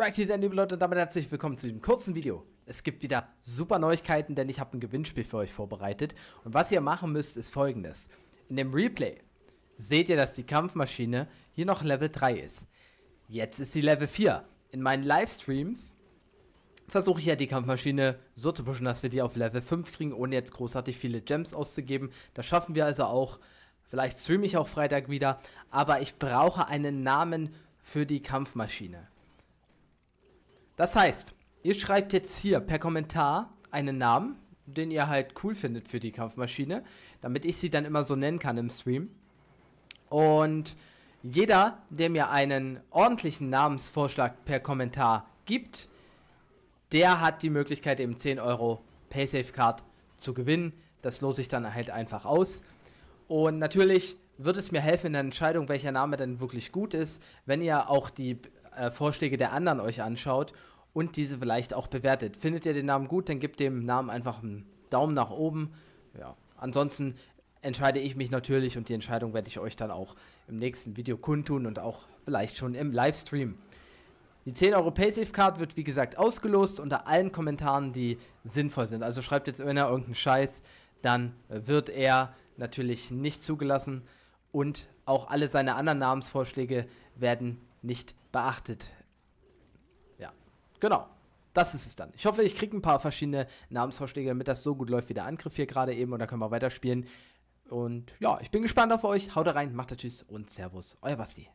Alright, hier sind die Leute und damit herzlich willkommen zu diesem kurzen Video. Es gibt wieder super Neuigkeiten, denn ich habe ein Gewinnspiel für euch vorbereitet. Und was ihr machen müsst, ist folgendes. In dem Replay seht ihr, dass die Kampfmaschine hier noch Level 3 ist. Jetzt ist sie Level 4. In meinen Livestreams versuche ich ja die Kampfmaschine so zu pushen, dass wir die auf Level 5 kriegen, ohne jetzt großartig viele Gems auszugeben. Das schaffen wir also auch. Vielleicht streame ich auch Freitag wieder. Aber ich brauche einen Namen für die Kampfmaschine. Das heißt, ihr schreibt jetzt hier per Kommentar einen Namen, den ihr halt cool findet für die Kampfmaschine, damit ich sie dann immer so nennen kann im Stream. Und jeder, der mir einen ordentlichen Namensvorschlag per Kommentar gibt, der hat die Möglichkeit, eben 10 Euro PaySafe Card zu gewinnen. Das lose ich dann halt einfach aus. Und natürlich wird es mir helfen in der Entscheidung, welcher Name denn wirklich gut ist, wenn ihr auch die äh, Vorschläge der anderen euch anschaut und diese vielleicht auch bewertet. Findet ihr den Namen gut, dann gebt dem Namen einfach einen Daumen nach oben. Ja, ansonsten entscheide ich mich natürlich und die Entscheidung werde ich euch dann auch im nächsten Video kundtun und auch vielleicht schon im Livestream. Die 10 Euro Paysafe Card wird wie gesagt ausgelost unter allen Kommentaren, die sinnvoll sind. Also schreibt jetzt einer irgendeinen Scheiß, dann wird er natürlich nicht zugelassen und auch alle seine anderen Namensvorschläge werden nicht beachtet. Ja, genau. Das ist es dann. Ich hoffe, ich kriege ein paar verschiedene Namensvorschläge, damit das so gut läuft wie der Angriff hier gerade eben. Und dann können wir weiterspielen. Und ja, ich bin gespannt auf euch. Haut rein, macht tschüss und Servus. Euer Basti.